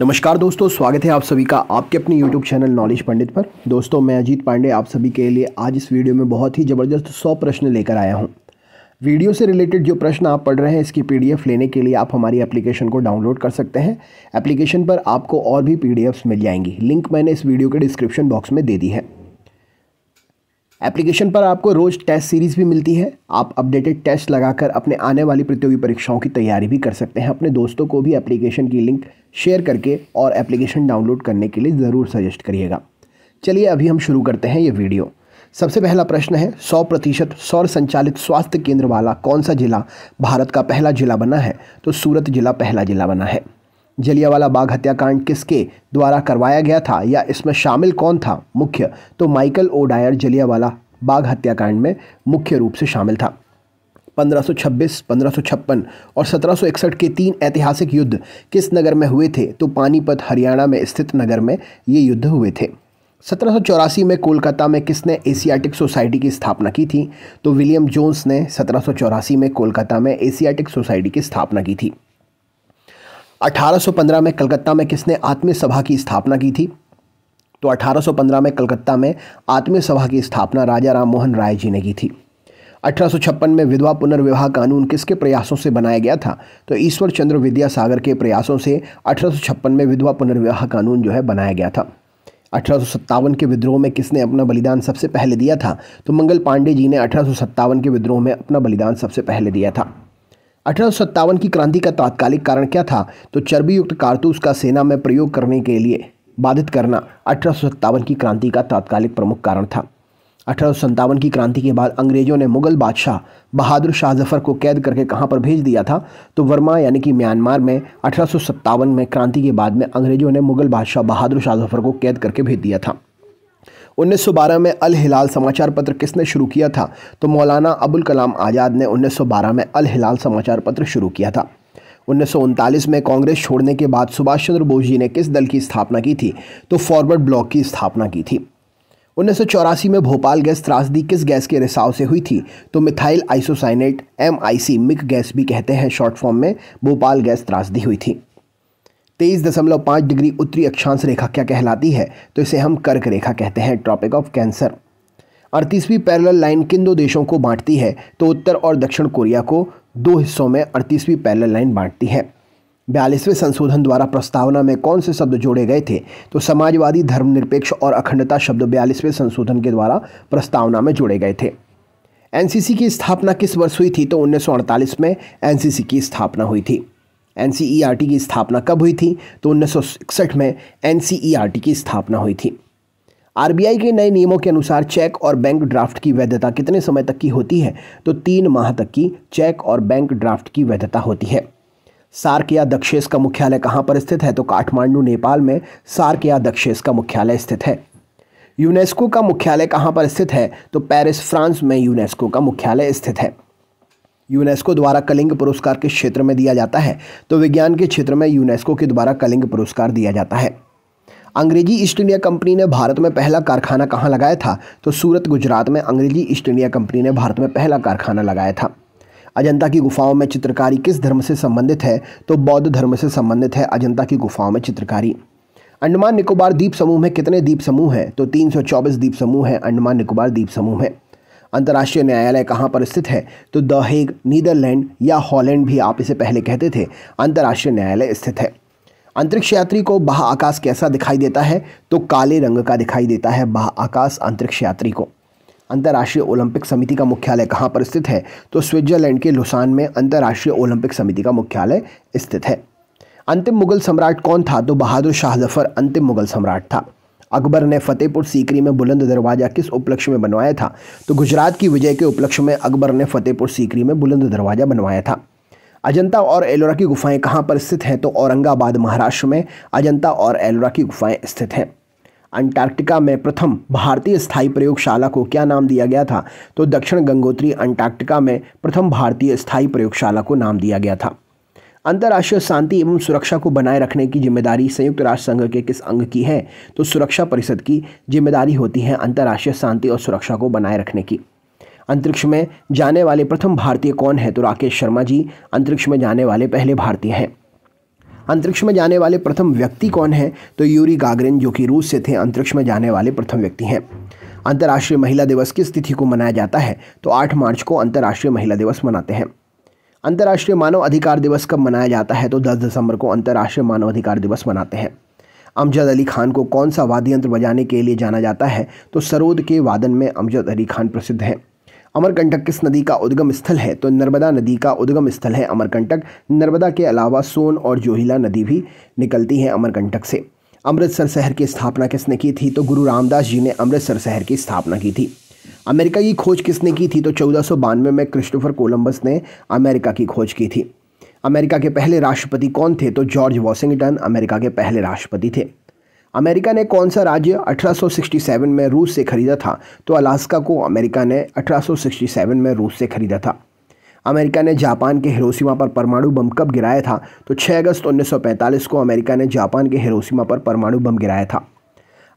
नमस्कार दोस्तों स्वागत है आप सभी का आपके अपने YouTube चैनल नॉलेज पंडित पर दोस्तों मैं अजीत पांडे आप सभी के लिए आज इस वीडियो में बहुत ही ज़बरदस्त सौ प्रश्न लेकर आया हूँ वीडियो से रिलेटेड जो प्रश्न आप पढ़ रहे हैं इसकी पीडीएफ लेने के लिए आप हमारी एप्लीकेशन को डाउनलोड कर सकते हैं एप्लीकेशन पर आपको और भी पी मिल जाएंगी लिंक मैंने इस वीडियो के डिस्क्रिप्शन बॉक्स में दे दी है एप्लीकेशन पर आपको रोज़ टेस्ट सीरीज़ भी मिलती है आप अपडेटेड टेस्ट लगाकर अपने आने वाली प्रतियोगी परीक्षाओं की तैयारी भी कर सकते हैं अपने दोस्तों को भी एप्लीकेशन की लिंक शेयर करके और एप्लीकेशन डाउनलोड करने के लिए ज़रूर सजेस्ट करिएगा चलिए अभी हम शुरू करते हैं ये वीडियो सबसे पहला प्रश्न है सौ प्रतिशत सौर संचालित स्वास्थ्य केंद्र वाला कौन सा जिला भारत का पहला जिला बना है तो सूरत जिला पहला जिला बना है जलियावाला बाग हत्याकांड किसके द्वारा करवाया गया था या इसमें शामिल कौन था मुख्य तो Michael O'Dwyer Jallianwala Bagh हत्याकांड में मुख्य रूप से शामिल था 1526, 1556 और 1761 के तीन ऐतिहासिक युद्ध किस नगर में हुए थे तो पानीपत हरियाणा में स्थित नगर में ये युद्ध हुए थे सत्रह में कोलकाता में किसने एशियाटिक सोसाइटी की स्थापना की थी तो विलियम जोन्स ने सत्रह में कोलकाता में एशियाटिक सोसाइटी की स्थापना की थी 1815 में कलकत्ता में किसने आत्मीय सभा की स्थापना की थी तो 1815 में कलकत्ता में आत्मीय सभा की स्थापना राजा राम मोहन राय जी ने की थी 1856 में विधवा पुनर्विवाह कानून किसके प्रयासों से बनाया गया था तो ईश्वर चंद्र विद्यासागर के प्रयासों से 1856 में विधवा पुनर्विवाह कानून जो है बनाया गया था अठारह के विद्रोह में किसने अपना बलिदान सबसे पहले दिया था तो मंगल पांडे जी ने अठारह के विद्रोह में अपना बलिदान सबसे पहले दिया था अठारह की क्रांति का तात्कालिक कारण क्या था तो चर्बीयुक्त कारतूस का सेना में प्रयोग करने के लिए बाधित करना अठारह की क्रांति का तात्कालिक प्रमुख कारण था अठारह की क्रांति के बाद अंग्रेजों ने मुगल बादशाह बहादुर शाह जफर को कैद करके कहाँ पर भेज दिया था तो वर्मा यानी कि म्यांमार में अठारह में क्रांति के बाद में अंग्रेजों ने मुगल बादशाह बहादुर शाह जफर को कैद करके भेज दिया था 1912 में अल हिलाल समाचार पत्र किसने शुरू किया था तो मौलाना अबुल कलाम आज़ाद ने 1912 में अल हिलाल समाचार पत्र शुरू किया था उन्नीस में कांग्रेस छोड़ने के बाद सुभाष चंद्र बोस जी ने किस दल की स्थापना की थी तो फॉरवर्ड ब्लॉक की स्थापना की थी उन्नीस में भोपाल गैस त्रासदी किस गैस के रिसाव से हुई थी तो methyl isocyanate M I C MIC gas भी कहते हैं शॉर्ट फॉर्म में भोपाल गैस त्रासदी हुई थी तेईस दशमलव पाँच डिग्री उत्तरी अक्षांश रेखा क्या कहलाती है तो इसे हम कर्क रेखा कहते हैं ट्रॉपिक ऑफ कैंसर अड़तीसवीं पैरल लाइन किन दो देशों को बांटती है तो उत्तर और दक्षिण कोरिया को दो हिस्सों में अड़तीसवीं पैरल लाइन बांटती है बयालीसवें संशोधन द्वारा प्रस्तावना में कौन से शब्द जोड़े गए थे तो समाजवादी धर्मनिरपेक्ष और अखंडता शब्द बयालीसवें संशोधन के द्वारा प्रस्तावना में जोड़े गए थे एनसीसी की स्थापना किस वर्ष हुई थी तो 1948 में एनसीसी की स्थापना हुई थी एन की स्थापना कब हुई थी तो उन्नीस में एन की स्थापना हुई थी आर के नए नियमों के अनुसार चेक और बैंक ड्राफ्ट की वैधता कितने समय तक की होती है तो तीन माह तक की चेक और बैंक ड्राफ्ट की वैधता होती है सार्क या दक्षेस का मुख्यालय कहाँ पर स्थित है तो काठमांडू नेपाल में सार्क या दक्षेस का मुख्यालय स्थित है यूनेस्को का मुख्यालय कहाँ पर स्थित है तो पेरिस फ्रांस में यूनेस्को का मुख्यालय स्थित है यूनेस्को द्वारा कलिंग पुरस्कार किस क्षेत्र में दिया जाता है तो विज्ञान के क्षेत्र में यूनेस्को के द्वारा कलिंग पुरस्कार दिया जाता है अंग्रेजी ईस्ट इंडिया कंपनी ने भारत में पहला कारखाना कहाँ लगाया था तो सूरत गुजरात में अंग्रेजी ईस्ट इंडिया कंपनी ने भारत में पहला कारखाना लगाया था अजंता की गुफाओं में चित्रकारी किस धर्म से संबंधित है तो बौद्ध धर्म से संबंधित है अजंता की गुफाओं में चित्रकारी अंडमान निकोबार द्वीप समूह में कितने द्वीप समूह हैं तो 324 द्वीप समूह हैं अंडमान निकोबार द्वीप समूह में अंतर्राष्ट्रीय न्यायालय कहाँ पर स्थित है तो द हेग नीदरलैंड या हॉलैंड भी आप इसे पहले कहते थे अंतर्राष्ट्रीय न्यायालय स्थित है अंतरिक्ष यात्री को बाह आकाश कैसा दिखाई देता है तो काले रंग का दिखाई देता है बाह आकाश अंतरिक्ष यात्री को अंतर्राष्ट्रीय ओलंपिक समिति का मुख्यालय कहाँ पर स्थित है तो स्विट्जरलैंड के लुसान में अंतर्राष्ट्रीय ओलंपिक समिति का मुख्यालय स्थित है अंतिम मुगल सम्राट कौन था तो बहादुर शाह जफर अंतिम मुगल सम्राट था अकबर ने फतेहपुर सीकरी में बुलंद दरवाज़ा किस उपलक्ष्य में बनवाया था तो गुजरात की विजय के उपलक्ष्य में अकबर ने फतेहपुर सीकरी में बुलंद दरवाज़ा बनवाया था अजंता और एलोरा की गुफाएं कहाँ पर स्थित हैं तो औरंगाबाद महाराष्ट्र में अजंता और एलोरा की गुफाएं स्थित हैं अंटार्कटिका में प्रथम भारतीय स्थायी प्रयोगशाला को क्या नाम दिया गया था तो दक्षिण गंगोत्री अंटार्कटिका में प्रथम भारतीय स्थायी प्रयोगशाला को नाम दिया गया था अंतर्राष्ट्रीय शांति एवं सुरक्षा को बनाए रखने की जिम्मेदारी संयुक्त राष्ट्र संघ के किस अंग की है तो सुरक्षा परिषद की जिम्मेदारी होती है अंतर्राष्ट्रीय शांति और सुरक्षा को बनाए रखने की अंतरिक्ष में जाने वाले प्रथम भारतीय कौन है तो राकेश शर्मा जी अंतरिक्ष में जाने वाले पहले भारतीय हैं अंतरिक्ष में जाने वाले प्रथम व्यक्ति कौन है तो यूरी गागरिन जो कि रूस से थे अंतरिक्ष में जाने वाले प्रथम व्यक्ति हैं अंतर्राष्ट्रीय महिला दिवस किस तिथि को मनाया जाता है तो 8 मार्च को अंतर्राष्ट्रीय महिला दिवस मनाते हैं अंतर्राष्ट्रीय मानव अधिकार दिवस कब मनाया जाता है तो 10 दिसंबर को अंतर्राष्ट्रीय मानव अधिकार दिवस मनाते हैं अमजद अली खान को कौन सा वाद्य यंत्र बजाने के लिए जाना जाता है तो सरोद के वादन में अमजद अली खान प्रसिद्ध हैं अमरकंटक किस नदी का उद्गम स्थल है तो नर्मदा नदी का उद्गम स्थल है अमरकंटक नर्मदा के अलावा सोन और जोहिला नदी भी निकलती हैं अमरकंटक से अमृतसर शहर की स्थापना किसने की थी तो गुरु रामदास जी ने अमृतसर शहर की स्थापना की थी अमेरिका की खोज किसने की थी तो चौदह में क्रिस्टोफर कोलंबस ने अमेरिका की खोज की थी अमेरिका के पहले राष्ट्रपति कौन थे तो जॉर्ज वॉशिंगटन अमेरिका के पहले राष्ट्रपति थे अमेरिका ने कौन सा राज्य 1867 में रूस से खरीदा था तो अलास्का को अमेरिका ने 1867 में रूस से खरीदा था अमेरिका ने जापान के हिरोशिमा पर परमाणु बम कब गिराया था तो 6 अगस्त 1945 को अमेरिका ने जापान के हिरोशिमा पर परमाणु बम गिराया था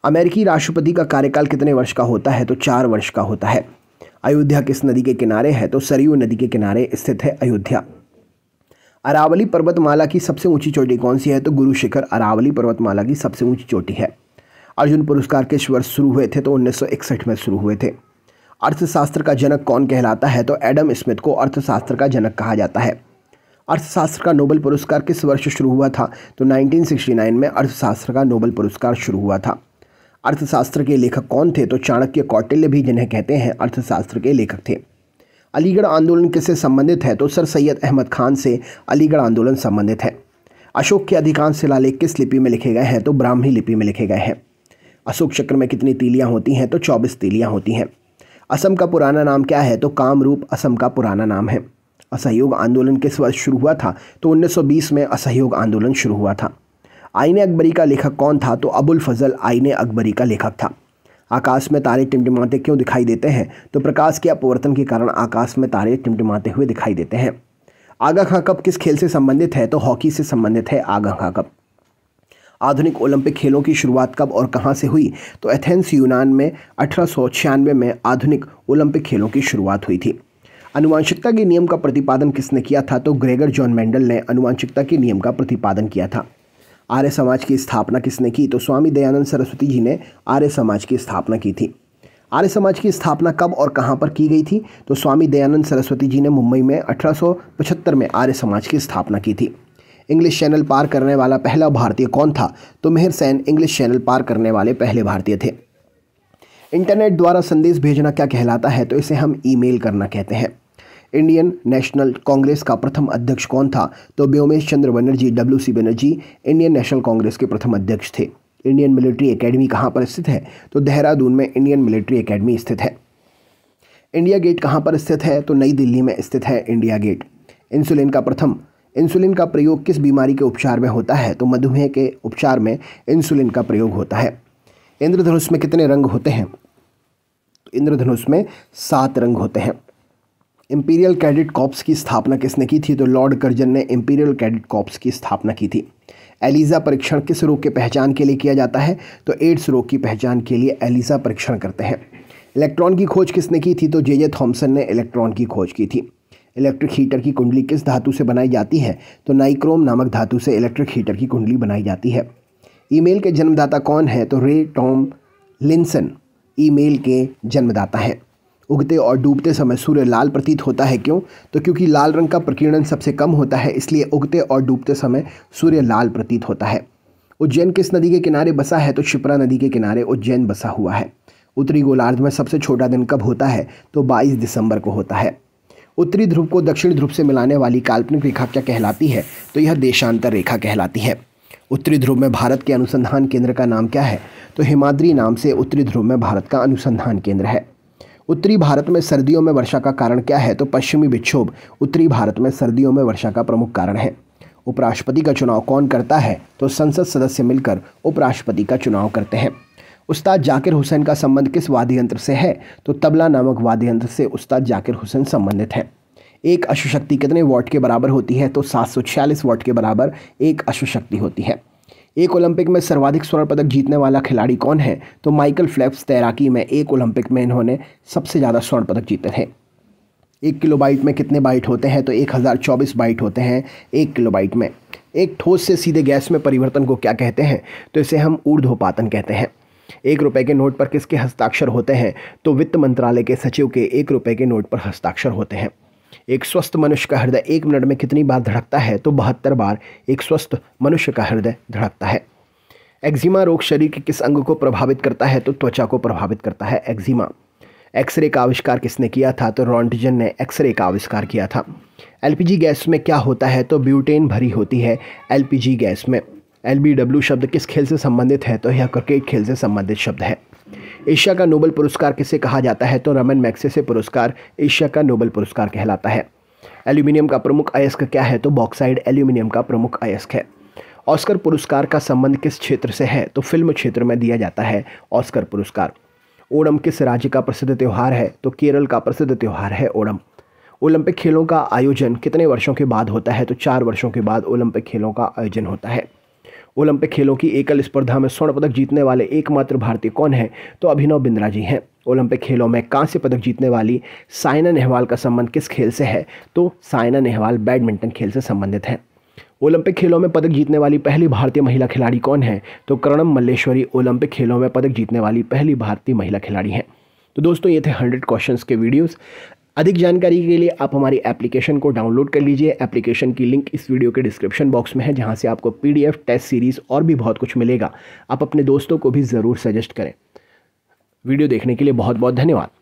अमेरिकी राष्ट्रपति का कार्यकाल कितने वर्ष का होता है तो चार वर्ष का होता है अयोध्या किस नदी के किनारे है तो सरयू नदी के किनारे स्थित है अयोध्या अरावली पर्वतमाला की सबसे ऊंची चोटी कौन सी है तो गुरु शिखर अरावली पर्वतमाला की सबसे ऊंची चोटी है अर्जुन पुरस्कार किस वर्ष शुरू हुए थे तो 1961 में शुरू हुए थे अर्थशास्त्र का जनक कौन कहलाता है तो एडम स्मिथ को अर्थशास्त्र का जनक कहा जाता है अर्थशास्त्र का नोबल पुरस्कार किस वर्ष शुरू हुआ था तो 1969 में अर्थशास्त्र का नोबल पुरस्कार शुरू हुआ था अर्थशास्त्र के लेखक कौन थे तो चाणक्य कौटिल्य भी जिन्हें कहते हैं अर्थशास्त्र के लेखक थे अलीगढ़ आंदोलन किससे संबंधित है तो सर सैयद अहमद खान से अलीगढ़ आंदोलन संबंधित है अशोक के अधिकांश शिलालेख किस लिपि में लिखे गए हैं तो ब्राह्मी लिपि में लिखे गए हैं अशोक चक्र में कितनी तीलियाँ होती हैं तो चौबीस तीलियाँ होती हैं असम का पुराना नाम क्या है तो कामरूप असम का पुराना नाम है असहयोग आंदोलन किस वर्ष शुरू हुआ था तो 1920 में असहयोग आंदोलन शुरू हुआ था आईन अकबरी का लेखक कौन था तो अबुल फजल आईन अकबरी का लेखक था आकाश में तारे टिमटिमाते क्यों दिखाई देते हैं तो प्रकाश के अपवर्तन के कारण आकाश में तारे टिमटिमाते हुए दिखाई देते हैं आगा खां कप किस खेल से संबंधित है तो हॉकी से संबंधित है आगा खां कप आधुनिक ओलंपिक खेलों की शुरुआत कब और कहाँ से हुई तो एथेंस यूनान में अठारह में आधुनिक ओलंपिक खेलों की शुरुआत हुई थी अनुवांशिकता के नियम का प्रतिपादन किसने किया था तो ग्रेगर जॉन मेंडल ने अनुवांशिकता के नियम का प्रतिपादन किया था आर्य समाज की स्थापना किसने की तो स्वामी दयानंद सरस्वती जी ने आर्य समाज की स्थापना की थी आर्य समाज की स्थापना कब और कहाँ पर की गई थी तो स्वामी दयानंद सरस्वती जी ने मुंबई में 1875 में आर्य समाज की स्थापना की थी इंग्लिश चैनल पार करने वाला पहला भारतीय कौन था तो मेहर सैन इंग्लिश चैनल पार करने वाले पहले भारतीय थे इंटरनेट द्वारा संदेश भेजना क्या कहलाता है तो इसे हम ईमेल करना कहते हैं इंडियन नेशनल कांग्रेस का प्रथम अध्यक्ष कौन था तो Womesh Chandra Bonnerjee W Bonnerjee Indian National Congress के प्रथम अध्यक्ष थे इंडियन मिलिट्री एकेडमी कहाँ पर स्थित है तो देहरादून में इंडियन मिलिट्री एकेडमी स्थित है इंडिया गेट कहाँ पर स्थित है तो नई दिल्ली में स्थित है इंडिया गेट इंसुलिन का प्रथम इंसुलिन का प्रयोग किस बीमारी के उपचार में होता है तो मधुमेह के उपचार में इंसुलिन का प्रयोग होता है इंद्रधनुष में कितने रंग होते हैं तो इंद्रधनुष में सात रंग होते हैं इम्पीरियल कैडेट कॉप्स की स्थापना किसने की थी तो लॉर्ड कर्जन ने इम्पीरियल कैडेट कॉप्स की स्थापना की थी एलिज़ा परीक्षण किस रोग के पहचान के लिए किया जाता है तो एड्स रोग की पहचान के लिए एलिज़ा परीक्षण करते हैं इलेक्ट्रॉन की खोज किसने की थी तो जे जे थॉम्सन ने इलेक्ट्रॉन की खोज की थी इलेक्ट्रिक हीटर की कुंडली किस धातु से बनाई जाती है तो नाइक्रोम नामक धातु से इलेक्ट्रिक हीटर की कुंडली बनाई जाती है ईमेल के जन्मदाता कौन है तो रे टॉम लिंसन ईमेल के जन्मदाता हैं उगते और डूबते समय सूर्य लाल प्रतीत होता है क्यों तो क्योंकि लाल रंग का प्रकीर्णन सबसे कम होता है इसलिए उगते और डूबते समय सूर्य लाल प्रतीत होता है उज्जैन किस नदी के किनारे बसा है तो शिप्रा नदी के किनारे उज्जैन बसा हुआ है उत्तरी गोलार्ध में सबसे छोटा दिन कब होता है तो 22 दिसंबर को होता है उत्तरी ध्रुव को दक्षिण ध्रुव से मिलाने वाली काल्पनिक रेखा क्या कहलाती है तो यह देशांतर रेखा कहलाती है उत्तरी ध्रुव में भारत के अनुसंधान केंद्र का नाम क्या है तो हिमाद्री नाम से उत्तरी ध्रुव में भारत का अनुसंधान केंद्र है उत्तरी भारत में सर्दियों में वर्षा का कारण क्या है तो पश्चिमी विक्षोभ उत्तरी भारत में सर्दियों में वर्षा का प्रमुख कारण है उपराष्ट्रपति का चुनाव कौन करता है तो संसद सदस्य मिलकर उपराष्ट्रपति का चुनाव करते हैं उस्ताद जाकिर हुसैन का संबंध किस वाद्य यंत्र से है तो तबला नामक वाद्य यंत्र से उस्ताद जाकिर हुसैन संबंधित हैं एक अश्वशक्ति कितने वॉट के बराबर होती है तो सात सौ छियालीस वॉट के बराबर एक अश्वशक्ति होती है एक ओलंपिक में सर्वाधिक स्वर्ण पदक जीतने वाला खिलाड़ी कौन है तो माइकल फ्लैप्स तैराकी में एक ओलंपिक में इन्होंने सबसे ज़्यादा स्वर्ण पदक जीते थे एक किलो बाइट में कितने बाइट होते हैं तो एक हज़ार चौबीस बाइट होते हैं एक किलो बाइट में एक ठोस से सीधे गैस में परिवर्तन को क्या कहते हैं तो इसे हम ऊर्धोपातन कहते हैं एक रुपए के नोट पर किसके हस्ताक्षर होते हैं तो वित्त मंत्रालय के सचिव के एक रुपए के नोट पर हस्ताक्षर होते हैं एक स्वस्थ मनुष्य का हृदय एक मिनट में कितनी बार धड़कता है तो बहत्तर बार एक स्वस्थ मनुष्य का हृदय धड़कता है एक्जिमा रोग शरीर के किस अंग को प्रभावित करता है तो त्वचा को प्रभावित करता है एक्जिमा एक्सरे का आविष्कार किसने किया था तो रॉन्टिजन ने एक्सरे का आविष्कार किया था एलपीजी गैस में क्या होता है तो ब्यूटेन भरी होती है एलपीजी गैस में एल शब्द किस खेल से संबंधित है तो यह क्रिकेट खेल से संबंधित शब्द है एशिया का नोबल पुरस्कार किसे कहा जाता है तो रमन मैक्सेसे पुरस्कार एशिया का नोबल पुरस्कार कहलाता है एल्यूमिनियम का प्रमुख अयस्क क्या है तो बॉक्साइड एल्यूमिनियम का प्रमुख अयस्क है ऑस्कर पुरस्कार का संबंध किस क्षेत्र से है तो फिल्म क्षेत्र में दिया जाता है ऑस्कर पुरस्कार ओणम किस राज्य का प्रसिद्ध त्यौहार है तो केरल का प्रसिद्ध त्यौहार है ओणम ओलंपिक खेलों का आयोजन कितने वर्षों के बाद होता है तो चार वर्षों के बाद ओलंपिक खेलों का आयोजन होता है ओलंपिक खेलों की एकल स्पर्धा में स्वर्ण पदक जीतने वाले एकमात्र भारतीय कौन है तो अभिनव बिंद्रा जी हैं ओलंपिक खेलों में कांस्य पदक जीतने वाली साइना नेहवाल का संबंध किस खेल से है तो साइना नेहवाल बैडमिंटन खेल से संबंधित है ओलंपिक खेलों में पदक जीतने वाली पहली भारतीय महिला खिलाड़ी कौन है तो करणम मल्लेश्वरी ओलंपिक खेलों में पदक जीतने वाली पहली भारतीय महिला खिलाड़ी हैं तो दोस्तों ये थे हंड्रेड क्वेश्चन के वीडियोस अधिक जानकारी के लिए आप हमारी एप्लीकेशन को डाउनलोड कर लीजिए एप्लीकेशन की लिंक इस वीडियो के डिस्क्रिप्शन बॉक्स में है जहाँ से आपको पी टेस्ट सीरीज़ और भी बहुत कुछ मिलेगा आप अपने दोस्तों को भी ज़रूर सजेस्ट करें वीडियो देखने के लिए बहुत बहुत धन्यवाद